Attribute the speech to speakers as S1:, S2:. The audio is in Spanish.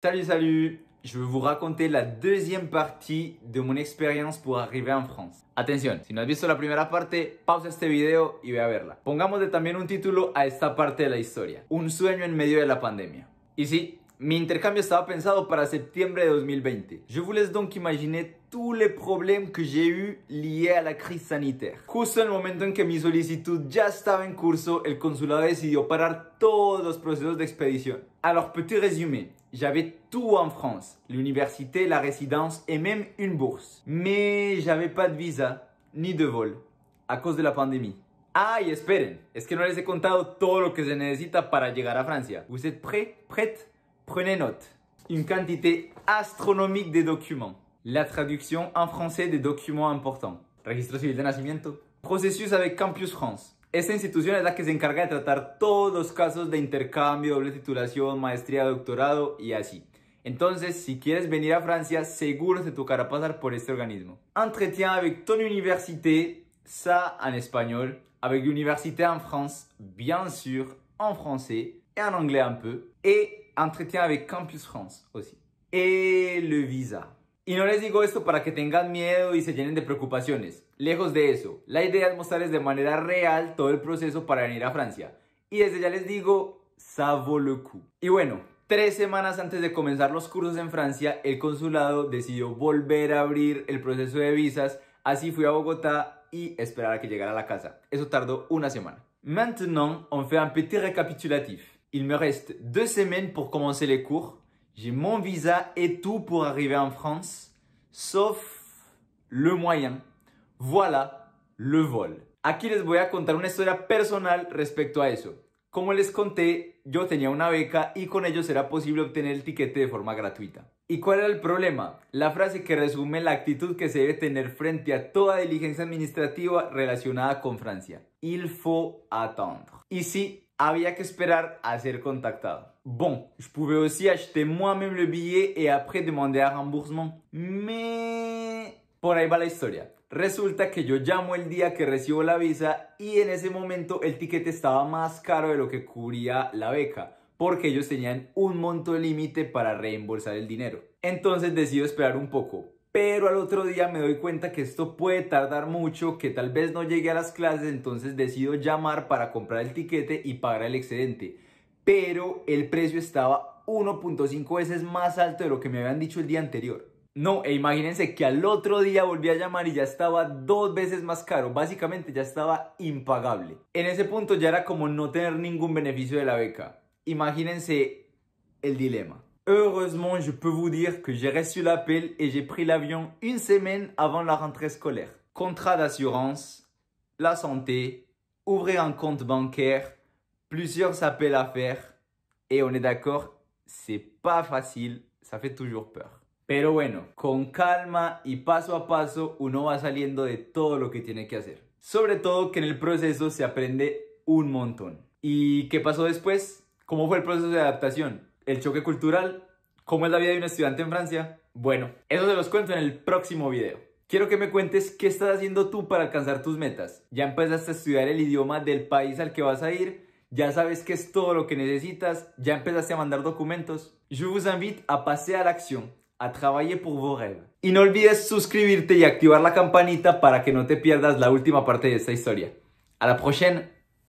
S1: Salut, salut Je vais vous raconter la deuxième partie de mon experiencia pour arriver en France. Atención, si no has visto la primera parte, pausa este video y ve a verla. Pongámosle también un título a esta parte de la historia, Un sueño en medio de la pandemia. Y sí, mi intercambio estaba pensado para septiembre de 2020. Je vous laisse donc imaginer tous les problèmes que j'ai eu liés à la crise sanitaire. Juste au moment où en que mi solicitud ya estaba en curso, el consulado decidió parar todos los procesos de expedición. Alors, petit résumé. J'avais tout en France, l'université, la résidence et même une bourse. Mais j'avais pas de visa ni de vol à cause de la pandémie. Ah, y est es que no les he contado todo lo que se necesita pour arriver a France Vous êtes prêts? Prête? Prenez note. Une quantité astronomique de documents la traduction en français des documents importants. Registro civil de nacimiento. Processus avec Campus France. Esta institución es la que se encarga de tratar todos los casos de intercambio, doble titulación, maestría, doctorado y así. Entonces, si quieres venir a Francia, seguro te tocará pasar por este organismo. Entretien avec ton université, ça en espagnol, avec l'université en France, bien sûr, en français et en anglais un peu, et entretien avec Campus France aussi. Et le visa. Y no les digo esto para que tengan miedo y se llenen de preocupaciones. Lejos de eso, la idea es mostrarles de manera real todo el proceso para venir a Francia. Y desde ya les digo, vaut le coup. Y bueno, tres semanas antes de comenzar los cursos en Francia, el consulado decidió volver a abrir el proceso de visas. Así fui a Bogotá y esperar a que llegara a la casa. Eso tardó una semana. Maintenant, on fait un petit récapitulatif. Il me reste deux semaines pour commencer les cours. J'ai mon visa et tout pour arriver en France, sauf le moyen. Voilà le vol. Aquí les voy a contar una historia personal respecto a eso. Como les conté, yo tenía una beca y con ello será posible obtener el tiquete de forma gratuita. ¿Y cuál era el problema? La frase que resume la actitud que se debe tener frente a toda diligencia administrativa relacionada con Francia. Il faut attendre. Y había que esperar a ser contactado. Bon, je pouvais aussi acheter moi-même le billet et après demander un remboursement. Mais... Por ahí va la historia. Resulta que yo llamo el día que recibo la visa y en ese momento el ticket estaba más caro de lo que cubría la beca porque ellos tenían un monto límite para reembolsar el dinero. Entonces decido esperar un poco, pero al otro día me doy cuenta que esto puede tardar mucho, que tal vez no llegue a las clases, entonces decido llamar para comprar el tiquete y pagar el excedente. Pero el precio estaba 1.5 veces más alto de lo que me habían dicho el día anterior. No, e imagínense que al otro día volví a llamar y ya estaba dos veces más caro, básicamente ya estaba impagable. En ese punto ya era como no tener ningún beneficio de la beca. Imagínense el dilema. Heureusement, je peux vous dire que j'ai reçu l'appel et j'ai pris l'avion une semaine avant la rentrée scolaire. Contrat d'assurance, la santé, ouvrir un compte bancaire, plusieurs appels à faire. Et on est d'accord, c'est pas facile, ça fait toujours peur. Pero bueno, con calma y paso a paso uno va saliendo de todo lo que tiene que hacer. Sobre todo que en el proceso se aprende un montón. ¿Y qué pasó después? ¿Cómo fue el proceso de adaptación? el choque cultural, cómo es la vida de un estudiante en Francia. Bueno, eso se los cuento en el próximo video. Quiero que me cuentes qué estás haciendo tú para alcanzar tus metas. Ya empezaste a estudiar el idioma del país al que vas a ir, ya sabes qué es todo lo que necesitas, ya empezaste a mandar documentos. Je invito a pasar a la acción, a travailler pour vos rêves. Y no olvides suscribirte y activar la campanita para que no te pierdas la última parte de esta historia. A la prochaine.